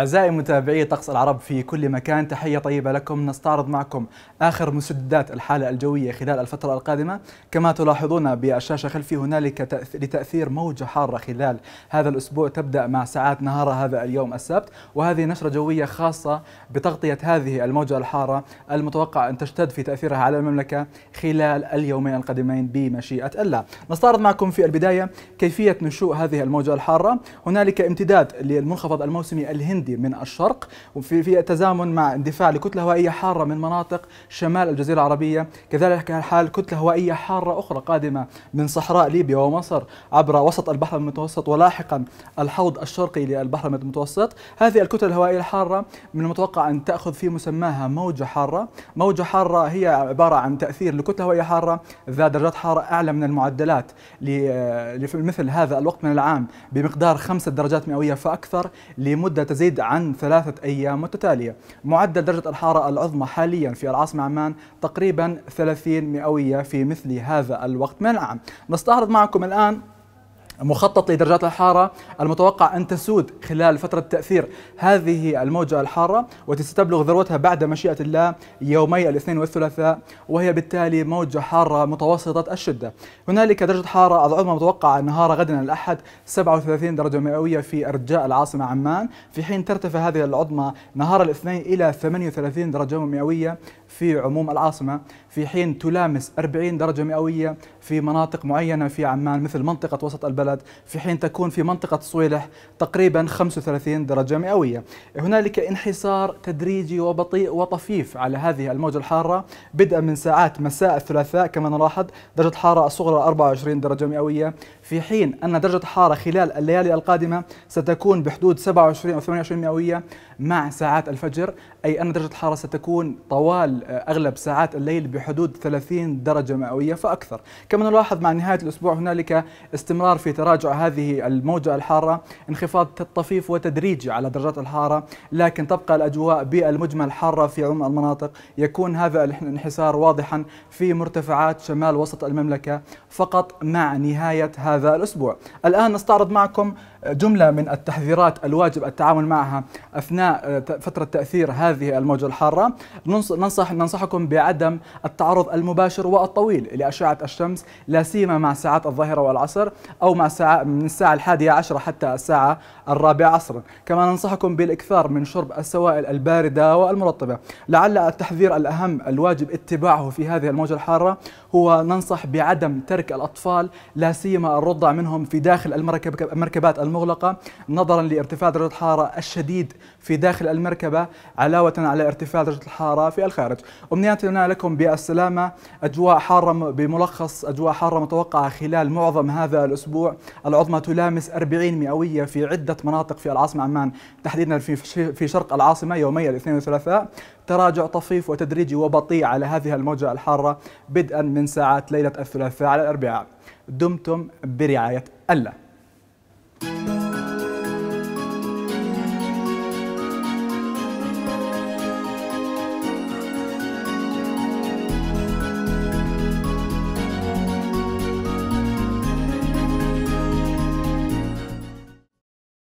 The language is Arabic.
أعزائي متابعي طقس العرب في كل مكان تحية طيبة لكم نستعرض معكم آخر مسددات الحالة الجوية خلال الفترة القادمة كما تلاحظون بالشاشة خلفي هنالك لتأثير موجة حارة خلال هذا الأسبوع تبدأ مع ساعات نهار هذا اليوم السبت وهذه نشرة جوية خاصة بتغطية هذه الموجة الحارة المتوقع أن تشتد في تأثيرها على المملكة خلال اليومين القادمين بمشيئة الله نستعرض معكم في البداية كيفية نشوء هذه الموجة الحارة هنالك امتداد للمنخفض الموسمي الهندي الهندي من الشرق وفي في تزامن مع اندفاع لكتله هوائيه حاره من مناطق شمال الجزيره العربيه كذلك الحال كتله هوائيه حاره اخرى قادمه من صحراء ليبيا ومصر عبر وسط البحر المتوسط ولاحقا الحوض الشرقي للبحر المتوسط هذه الكتلة الهوائيه الحاره من المتوقع ان تاخذ في مسماها موجه حاره موجه حاره هي عباره عن تاثير لكتله هوائيه حاره ذات درجات حراره اعلى من المعدلات لمثل هذا الوقت من العام بمقدار خمسة درجات مئوية فأكثر لمدة تزيد عن ثلاثة أيام متتالية معدل درجة الحارة العظمى حاليا في العاصمة عمان تقريبا 30 مئوية في مثل هذا الوقت من العام نستعرض معكم الآن مخطط لدرجات الحارة المتوقع أن تسود خلال فترة تأثير هذه الموجة الحارة وتستبلغ ذروتها بعد مشيئة الله يومي الاثنين والثلاثاء وهي بالتالي موجة حارة متوسطة الشدة هنالك درجة حارة العظمى متوقعة نهار غدا الأحد 37 درجة مئوية في أرجاء العاصمة عمان في حين ترتفع هذه العظمى نهار الاثنين إلى 38 درجة مئوية في عموم العاصمة في حين تلامس 40 درجة مئوية في مناطق معينة في عمان مثل منطقة وسط البلد البلد في حين تكون في منطقة صويلح تقريبا 35 درجة مئوية هنالك انحسار تدريجي وبطيء وطفيف على هذه الموجة الحارة بدءا من ساعات مساء الثلاثاء كما نلاحظ درجة الحارة الصغرى 24 درجة مئوية في حين أن درجة الحارة خلال الليالي القادمة ستكون بحدود 27 أو 28 مئوية مع ساعات الفجر أي أن درجة الحارة ستكون طوال أغلب ساعات الليل بحدود 30 درجة مئوية فأكثر كما نلاحظ مع نهاية الأسبوع هنالك استمرار في تراجع هذه الموجة الحارة انخفاض طفيف وتدريجي على درجات الحارة لكن تبقى الأجواء بالمجمل حارة في عموم المناطق يكون هذا الانحسار واضحا في مرتفعات شمال وسط المملكة فقط مع نهاية هذا الأسبوع الآن نستعرض معكم جملة من التحذيرات الواجب التعامل معها أثناء فترة تأثير هذه الموجة الحارة ننصح ننصحكم بعدم التعرض المباشر والطويل لأشعة الشمس لا سيما مع ساعات الظهيرة والعصر أو مع الساعة من الساعة الحادية عشرة حتى الساعة الرابعة عصرا كما ننصحكم بالإكثار من شرب السوائل الباردة والمرطبة لعل التحذير الأهم الواجب اتباعه في هذه الموجة الحارة هو ننصح بعدم ترك الأطفال لا سيما الرضع منهم في داخل المركب المركبات المغلقة نظرا لارتفاع درجة الحرارة الشديد في داخل المركبة علاوة على ارتفاع درجة الحرارة في الخارج أمنياتنا لكم بالسلامة أجواء حارة بملخص أجواء حارة متوقعة خلال معظم هذا الأسبوع العظمى تلامس 40 مئوية في عدة مناطق في العاصمة عمان تحديدا في في شرق العاصمة يومي الاثنين والثلاثاء تراجع طفيف وتدريجي وبطيء على هذه الموجة الحارة بدءا من ساعات ليلة الثلاثاء على الأربعاء دمتم برعاية الله